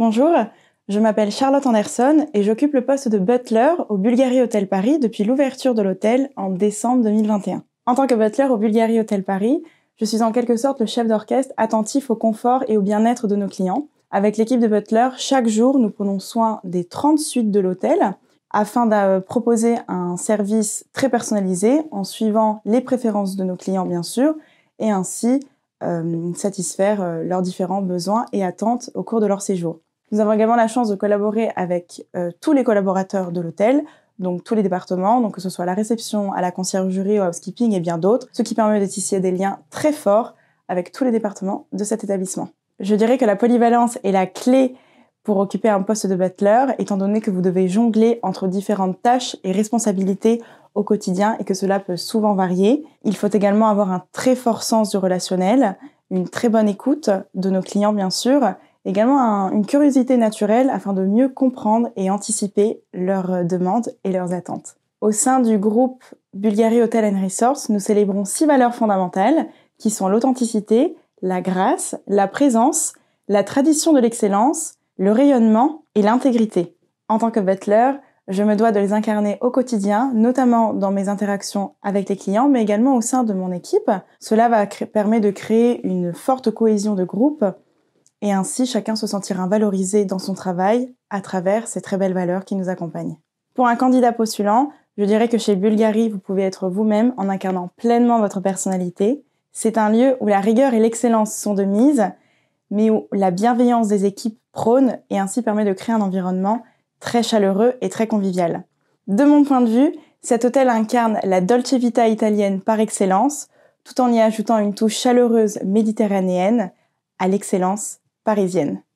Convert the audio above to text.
Bonjour, je m'appelle Charlotte Anderson et j'occupe le poste de butler au Bulgari Hotel Paris depuis l'ouverture de l'hôtel en décembre 2021. En tant que butler au Bulgari Hotel Paris, je suis en quelque sorte le chef d'orchestre attentif au confort et au bien-être de nos clients. Avec l'équipe de butler, chaque jour, nous prenons soin des 30 suites de l'hôtel afin de euh, proposer un service très personnalisé en suivant les préférences de nos clients bien sûr et ainsi euh, satisfaire euh, leurs différents besoins et attentes au cours de leur séjour. Nous avons également la chance de collaborer avec euh, tous les collaborateurs de l'hôtel, donc tous les départements, donc que ce soit la réception, à la conciergerie, au housekeeping et bien d'autres, ce qui permet de tisser des liens très forts avec tous les départements de cet établissement. Je dirais que la polyvalence est la clé pour occuper un poste de butler, étant donné que vous devez jongler entre différentes tâches et responsabilités au quotidien et que cela peut souvent varier. Il faut également avoir un très fort sens du relationnel, une très bonne écoute de nos clients bien sûr, également une curiosité naturelle afin de mieux comprendre et anticiper leurs euh, demandes et leurs attentes. Au sein du groupe Bulgari Hotel and Resource nous célébrons six valeurs fondamentales qui sont l'authenticité, la grâce, la présence, la tradition de l'excellence, le rayonnement et l'intégrité. En tant que butler, je me dois de les incarner au quotidien, notamment dans mes interactions avec les clients, mais également au sein de mon équipe. Cela va permettre de créer une forte cohésion de groupe et ainsi chacun se sentira valorisé dans son travail à travers ces très belles valeurs qui nous accompagnent. Pour un candidat postulant, je dirais que chez Bulgarie, vous pouvez être vous-même en incarnant pleinement votre personnalité. C'est un lieu où la rigueur et l'excellence sont de mise, mais où la bienveillance des équipes prône et ainsi permet de créer un environnement très chaleureux et très convivial. De mon point de vue, cet hôtel incarne la Dolce Vita italienne par excellence, tout en y ajoutant une touche chaleureuse méditerranéenne à l'excellence parisienne.